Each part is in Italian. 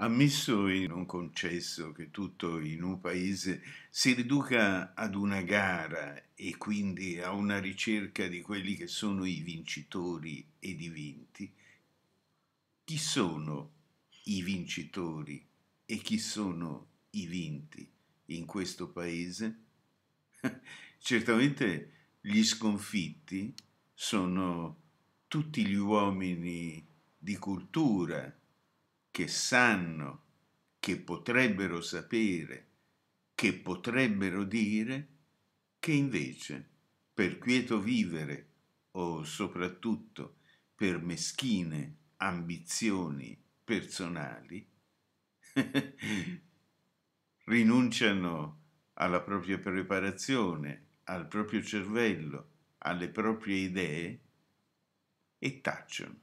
Ammesso e non concesso che tutto in un paese si riduca ad una gara e quindi a una ricerca di quelli che sono i vincitori ed i vinti, chi sono i vincitori e chi sono i vinti in questo paese? Certamente gli sconfitti sono tutti gli uomini di cultura, che sanno, che potrebbero sapere, che potrebbero dire, che invece, per quieto vivere o soprattutto per meschine ambizioni personali, rinunciano alla propria preparazione, al proprio cervello, alle proprie idee e tacciono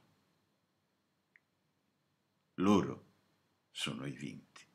loro sono i vinti.